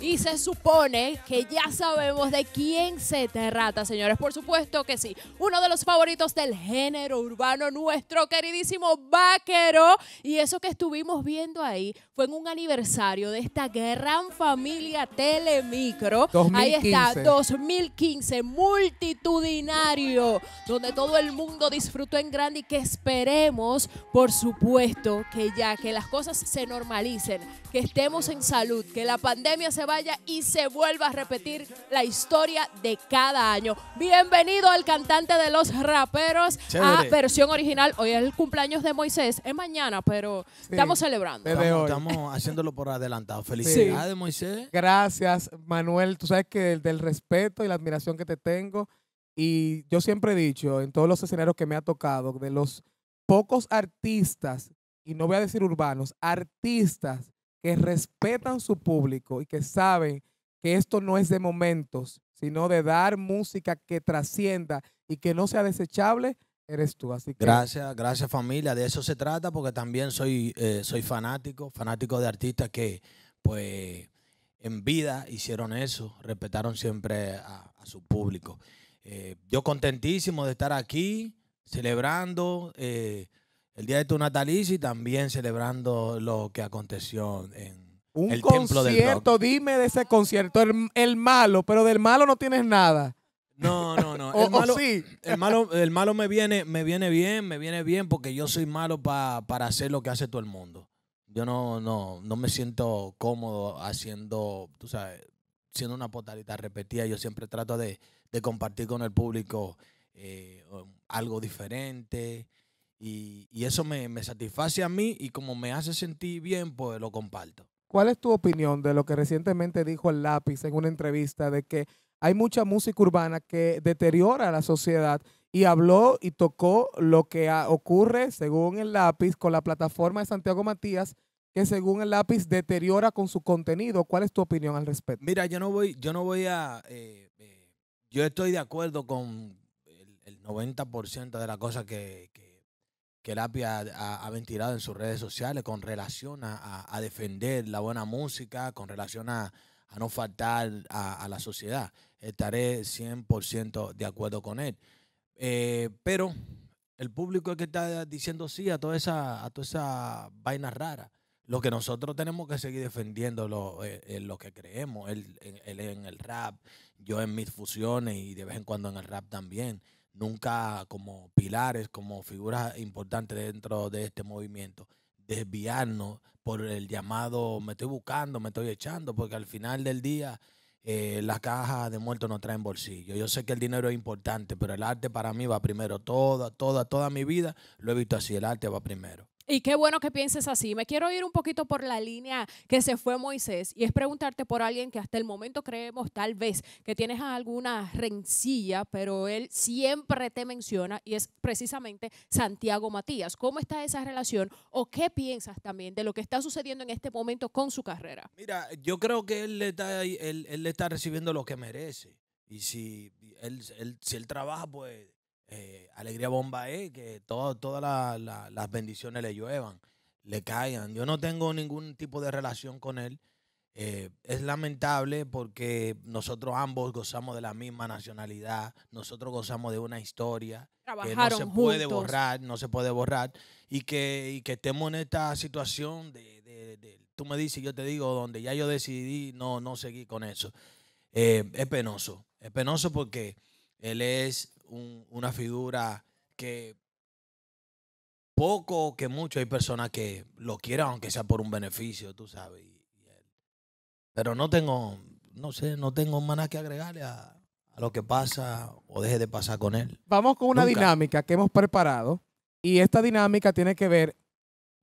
Y se supone que ya sabemos de quién se trata, señores. Por supuesto que sí. Uno de los favoritos del género urbano, nuestro queridísimo Vaquero. Y eso que estuvimos viendo ahí fue en un aniversario de esta gran familia Telemicro. Ahí está, 2015, multitudinario, donde todo el mundo disfrutó en grande y que esperemos, por supuesto, que ya que las cosas se normalicen, que estemos en salud, que la pandemia se vaya y se vuelva a repetir la historia de cada año. Bienvenido al cantante de los raperos a versión original. Hoy es el cumpleaños de Moisés, es mañana, pero estamos celebrando. Estamos, haciéndolo por adelantado. Felicidades, Moisés. Gracias, Manuel. Tú sabes que del respeto y la admiración que te tengo. Y yo siempre he dicho, en todos los escenarios que me ha tocado, de los pocos artistas, y no voy a decir urbanos, artistas que respetan su público y que saben que esto no es de momentos, sino de dar música que trascienda y que no sea desechable, eres tú. Así Gracias, gracias familia. De eso se trata porque también soy, eh, soy fanático, fanático de artistas que pues en vida hicieron eso, respetaron siempre a, su público. Eh, yo contentísimo de estar aquí, celebrando. Eh, el día de tu natalicio y también celebrando lo que aconteció en el concierto, templo del Dime de ese concierto, el, malo, pero del malo no tienes nada. No, no, no. el, malo, sí. el, malo, me viene, me viene bien, me viene bien porque yo soy malo para hacer lo que hace todo el mundo. Yo no, no, no me siento cómodo haciendo, tú sabes, siendo una potalita repetida. Yo siempre trato de, compartir con el público eh, algo diferente. Y, eso me, satisface a mí y como me hace sentir bien, pues lo comparto. ¿Cuál es tu opinión de lo que recientemente dijo el lápiz en una entrevista de que hay mucha música urbana que deteriora la sociedad y habló y tocó lo que ocurre, según el lápiz, con la plataforma de Santiago Matías, que según el lápiz deteriora con su contenido. ¿Cuál es tu opinión al respecto? Mira, yo no voy, yo no voy a... Eh, eh, yo estoy de acuerdo con el, 90% de las cosas que que Lapi ha, ha, ventilado en sus redes sociales con relación a, defender la buena música, con relación a, no faltar a, la sociedad. Estaré 100% de acuerdo con él. Eh, pero el público es que está diciendo sí a toda esa, a toda esa vaina rara. Lo que nosotros tenemos que seguir defendiendo lo, eh, lo que creemos, él, es en el rap, yo en mis fusiones y de vez en cuando en el rap también nunca como pilares, como figuras importantes dentro de este movimiento, desviarnos por el llamado me estoy buscando, me estoy echando, porque al final del día eh, las cajas de muertos no traen bolsillo. Yo sé que el dinero es importante, pero el arte para mí va primero. Toda, toda, toda mi vida lo he visto así, el arte va primero. Y qué bueno que pienses así. Me quiero ir un poquito por la línea que se fue Moisés y es preguntarte por alguien que hasta el momento creemos tal vez que tienes alguna rencilla, pero él siempre te menciona y es precisamente Santiago Matías. ¿Cómo está esa relación o qué piensas también de lo que está sucediendo en este momento con su carrera? Mira, yo creo que él le está, recibiendo lo que merece. Y si si él trabaja, pues eh, alegría bomba es que todas las bendiciones le lluevan, le caigan. Yo no tengo ningún tipo de relación con él. Eh, es lamentable porque nosotros ambos gozamos de la misma nacionalidad, nosotros gozamos de una historia que no se puede borrar, no se puede borrar, y que, que estemos en esta situación de, tú me dices, yo te digo, donde ya yo decidí no, no seguir con eso. Eh, es penoso, es penoso porque él es una figura que poco que mucho hay personas que lo quieran, aunque sea por un beneficio, tú sabes. Pero no tengo, no sé, no tengo más que agregarle a, lo que pasa o deje de pasar con él. Vamos con una dinámica que hemos preparado y esta dinámica tiene que ver,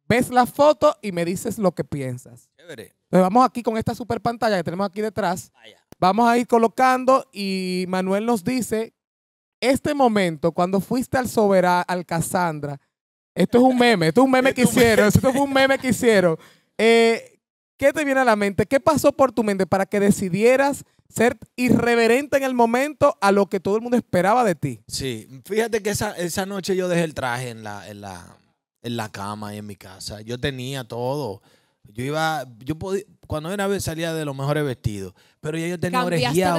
ves la foto y me dices lo que piensas. vamos aquí con esta super pantalla que tenemos aquí detrás. Vamos a ir colocando y Manuel nos dice este momento, cuando fuiste al soberano, al Cassandra, esto es un meme, esto es un meme que hicieron, esto es un meme que hicieron. Eh, ¿Qué te viene a la mente? ¿Qué pasó por tu mente para que decidieras ser irreverente en el momento a lo que todo el mundo esperaba de ti? Sí, fíjate que esa, noche yo dejé el traje en la, en la, en la cama y en mi casa. Yo tenía todo. Yo iba, yo podía, cuando era vez salía de los mejores vestidos, pero ya yo tenía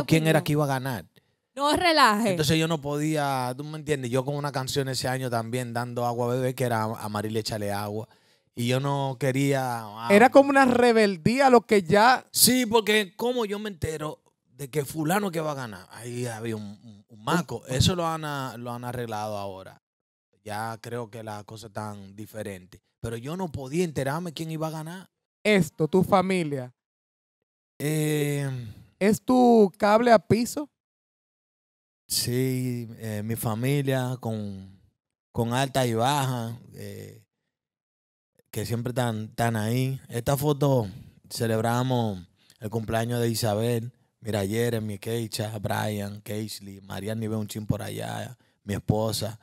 o quién era que iba a ganar. No relaje. Entonces yo no podía, tú me entiendes, yo con una canción ese año también dando agua a bebé, que era Amaril, echale Agua. Y yo no quería... Ah, era como una rebeldía lo que ya... Sí, porque como yo me entero de que fulano que va a ganar, ahí había un, un, maco. Eso lo han, lo han arreglado ahora. Ya creo que las cosas están diferentes. Pero yo no podía enterarme quién iba a ganar. Esto, tu familia. Eh, ¿Es tu cable a piso? Sí, eh, mi familia con, con altas y baja, eh, que siempre están, tan ahí. Esta foto celebramos el cumpleaños de Isabel. Mira, mi Keisha, Brian, Keisley, Marianne ve un chin por allá, mi esposa.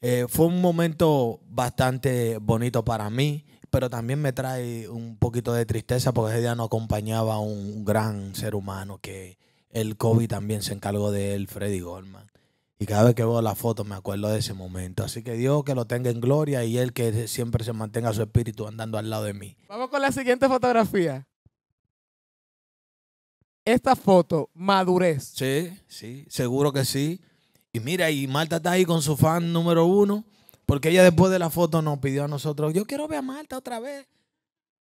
Eh, fue un momento bastante bonito para mí, pero también me trae un poquito de tristeza porque ese día no acompañaba un gran ser humano que, el COVID también se encargó de él, Freddy Goldman. Y cada vez que veo la foto me acuerdo de ese momento. Así que Dios que lo tenga en gloria y Él que siempre se mantenga su espíritu andando al lado de mí. Vamos con la siguiente fotografía. Esta foto, madurez. Sí, sí, seguro que sí. Y mira, y Marta está ahí con su fan número uno, porque ella después de la foto nos pidió a nosotros, yo quiero ver a Marta otra vez.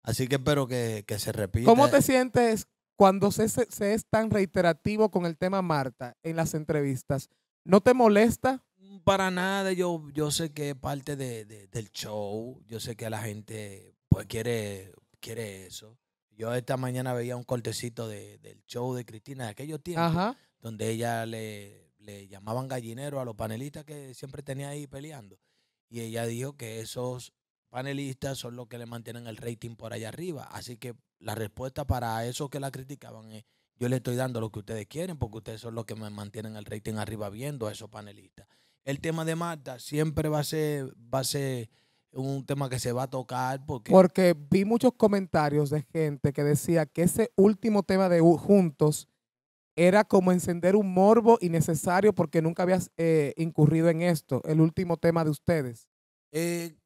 Así que espero que, que se repita. ¿Cómo te sientes cuando se, se, es tan reiterativo con el tema Marta en las entrevistas, ¿no te molesta? Mm, para nada, yo, yo sé que es parte del show, yo sé que la gente pues quiere, quiere eso. Yo esta mañana veía un cortecito del show de Cristina de aquellos tiempos, donde ella le, le llamaban gallinero a los panelistas que siempre tenía ahí peleando. Y ella dijo que esos panelistas son los que le mantienen el rating por allá arriba. Así que la respuesta para eso que la criticaban es, yo le estoy dando lo que ustedes quieren porque ustedes son los que me mantienen el rating arriba viendo a esos panelistas. El tema de Marta siempre va a ser, va a un tema que se va a tocar porque... Porque vi muchos comentarios de gente que decía que ese último tema de Juntos era como encender un morbo innecesario porque nunca habías eh, incurrido en esto, el último tema de ustedes. Eh,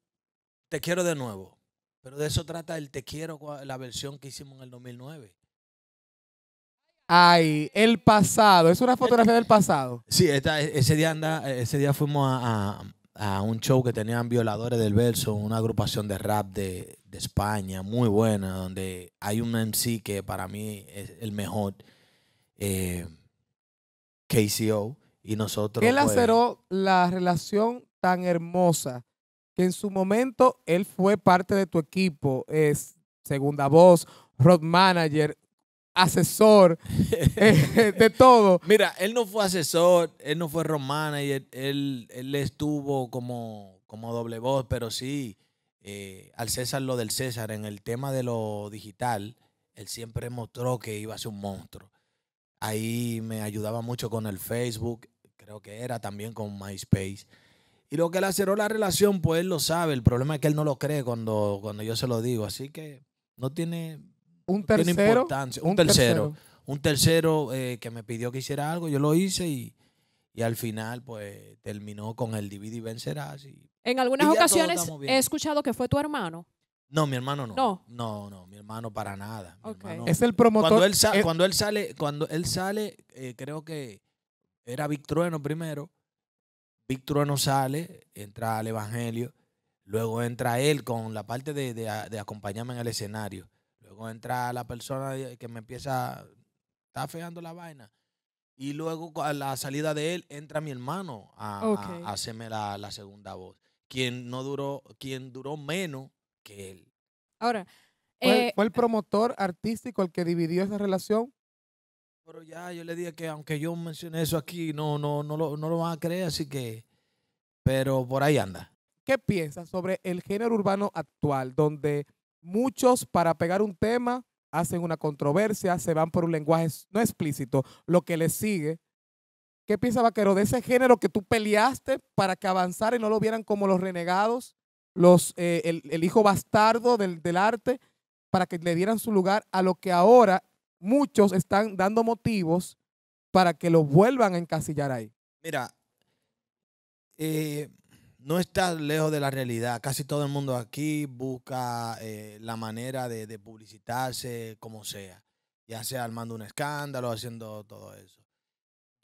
te quiero de nuevo. Pero de eso trata el te quiero, la versión que hicimos en el 2009. Ay, el pasado. Es una fotografía del pasado. Sí, e, ese, día anda, e, ese día fuimos a, a, un show que tenían Violadores del Verso, una agrupación de rap de, de, España muy buena, donde hay un MC que para mí es el mejor, eh, KCO, y nosotros... Él pues, la relación tan hermosa en su momento él fue parte de tu equipo, es segunda voz, road manager, asesor, eh, de todo. Mira, él no fue asesor, él no fue road manager, él, estuvo como, doble voz, pero sí, eh, al César lo del César, en el tema de lo digital, él siempre mostró que iba a ser un monstruo. Ahí me ayudaba mucho con el Facebook, creo que era también con MySpace. Y lo que le aceró la relación, pues él lo sabe. El problema es que él no lo cree cuando, cuando yo se lo digo. Así que no tiene, un tercero, importancia. Un, tercero, Un tercero eh, que me pidió que hiciera algo. Yo lo hice y, al final, pues terminó con el dividi y vencerás. en algunas ocasiones he escuchado que fue tu hermano. No, mi hermano no. No, no, mi hermano para nada. es el promotor. Cuando él, cuando él sale, cuando él sale eh, creo que era Victrueno primero. Víctor no sale, entra al Evangelio, luego entra él con la parte de, acompañarme en el escenario, luego entra la persona que me empieza, está feando la vaina. Y luego a la salida de él entra mi hermano a, hacerme la, segunda voz, quien no duró, duró menos que él. Ahora, ¿Fue, el eh, eh, promotor artístico el que dividió esa relación pero ya yo le dije que aunque yo mencioné eso aquí, no, no, no, lo, no lo van a creer, así que. Pero por ahí anda. ¿Qué piensas sobre el género urbano actual, donde muchos para pegar un tema hacen una controversia, se van por un lenguaje no explícito, lo que les sigue? ¿Qué piensas, Vaquero de ese género que tú peleaste para que avanzara y no lo vieran como los renegados, los, eh, el, hijo bastardo del, del arte, para que le dieran su lugar a lo que ahora muchos están dando motivos para que los vuelvan a encasillar ahí. Mira, eh, no está lejos de la realidad. Casi todo el mundo aquí busca eh, la manera de, publicitarse como sea, ya sea armando un escándalo, haciendo todo eso.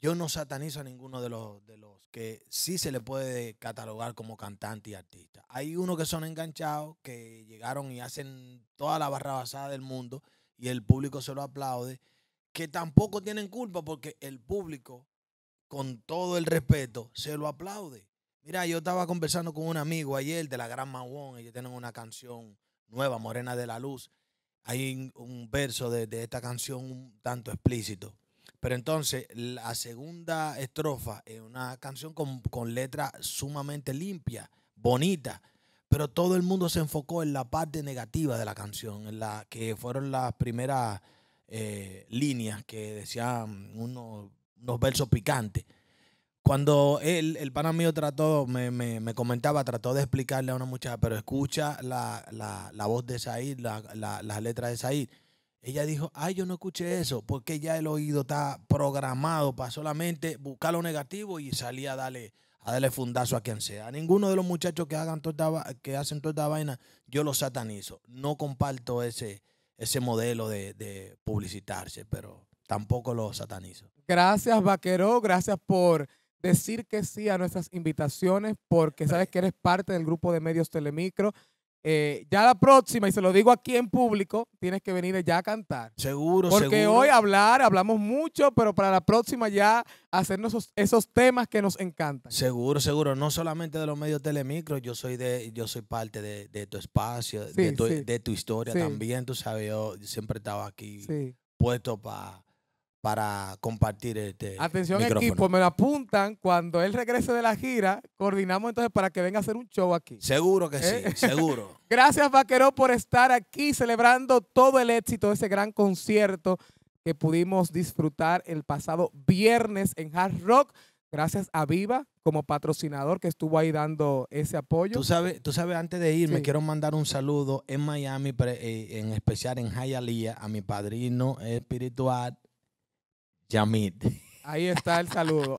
Yo no satanizo a ninguno de los, de los que sí se le puede catalogar como cantante y artista. Hay unos que son enganchados, que llegaron y hacen toda la barra basada del mundo, y el público se lo aplaude, que tampoco tienen culpa porque el público, con todo el respeto, se lo aplaude. Mira, yo estaba conversando con un amigo ayer de la Gran y ellos tienen una canción nueva, Morena de la Luz. Hay un verso de, esta canción un tanto explícito. Pero entonces, la segunda estrofa es una canción con, con letra sumamente limpia, bonita. Pero todo el mundo se enfocó en la parte negativa de la canción, en la que fueron las primeras eh, líneas que decían unos, versos picantes. Cuando él, el pana mío trató, me, comentaba, trató de explicarle a una muchacha, pero escucha la, voz de Said, las letras de Said. Ella dijo, ay, yo no escuché eso, porque ya el oído está programado para solamente buscar lo negativo y salir a darle a darle fundazo a quien sea. A ninguno de los muchachos que, hagan toda, que hacen toda esta vaina, yo lo satanizo. No comparto ese, ese modelo de, de publicitarse, pero tampoco lo satanizo. Gracias, Vaquero. Gracias por decir que sí a nuestras invitaciones, porque sabes que eres parte del grupo de medios Telemicro. Eh, ya la próxima, y se lo digo aquí en público, tienes que venir ya a cantar. Seguro, seguro. Porque hoy hablar, hablamos mucho, pero para la próxima ya hacernos esos, temas que nos encantan. Seguro, seguro. No solamente de los medios telemicro, yo soy de, yo soy parte de, tu espacio, de, tu, historia también. Tú sabes, yo siempre estaba aquí puesto para para compartir este. Atención, equipo, me lo apuntan. Cuando él regrese de la gira, coordinamos entonces para que venga a hacer un show aquí. Seguro que sí, ¿Eh? seguro. Gracias, Vaquero por estar aquí celebrando todo el éxito de ese gran concierto que pudimos disfrutar el pasado viernes en Hard Rock. Gracias a Viva como patrocinador que estuvo ahí dando ese apoyo. Tú sabes, tú sabes antes de irme, quiero mandar un saludo en Miami, eh, en especial en Hialeah, a mi padrino espiritual, Yamid. Ahí está el saludo.